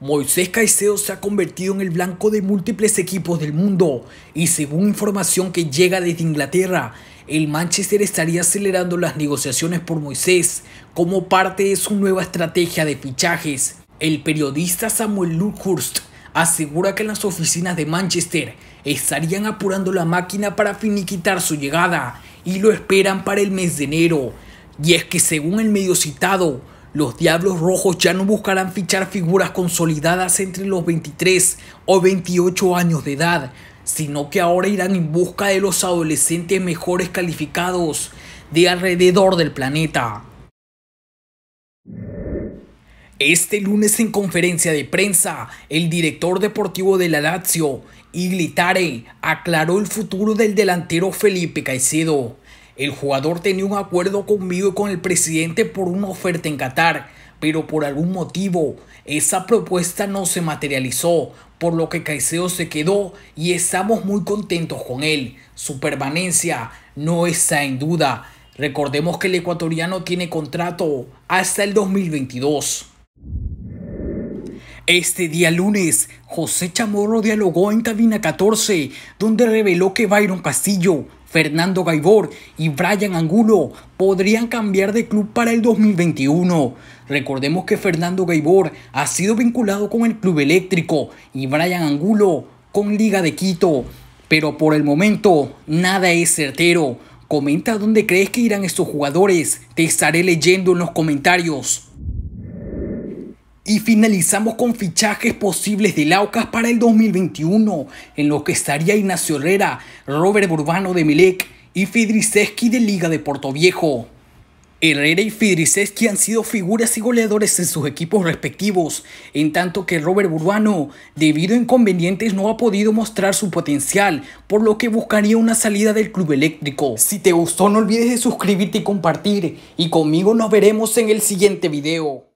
Moisés Caicedo se ha convertido en el blanco de múltiples equipos del mundo y según información que llega desde Inglaterra, el Manchester estaría acelerando las negociaciones por Moisés como parte de su nueva estrategia de fichajes. El periodista Samuel Lukhurst asegura que las oficinas de Manchester estarían apurando la máquina para finiquitar su llegada y lo esperan para el mes de enero. Y es que según el medio citado, los Diablos Rojos ya no buscarán fichar figuras consolidadas entre los 23 o 28 años de edad, sino que ahora irán en busca de los adolescentes mejores calificados de alrededor del planeta. Este lunes en conferencia de prensa, el director deportivo de la Lazio, Iglitare, aclaró el futuro del delantero Felipe Caicedo. El jugador tenía un acuerdo conmigo y con el presidente por una oferta en Qatar, pero por algún motivo esa propuesta no se materializó, por lo que Caicedo se quedó y estamos muy contentos con él. Su permanencia no está en duda. Recordemos que el ecuatoriano tiene contrato hasta el 2022. Este día lunes, José Chamorro dialogó en Cabina 14, donde reveló que Byron Castillo, Fernando Gaibor y Brian Angulo podrían cambiar de club para el 2021. Recordemos que Fernando Gaibor ha sido vinculado con el Club Eléctrico y Brian Angulo con Liga de Quito. Pero por el momento, nada es certero. Comenta dónde crees que irán estos jugadores. Te estaré leyendo en los comentarios. Y finalizamos con fichajes posibles de laucas para el 2021, en lo que estaría Ignacio Herrera, Robert Burbano de Melec y Fidriseski de Liga de Portoviejo. Viejo. Herrera y Fidriseski han sido figuras y goleadores en sus equipos respectivos, en tanto que Robert Burbano, debido a inconvenientes, no ha podido mostrar su potencial, por lo que buscaría una salida del club eléctrico. Si te gustó no olvides de suscribirte y compartir, y conmigo nos veremos en el siguiente video.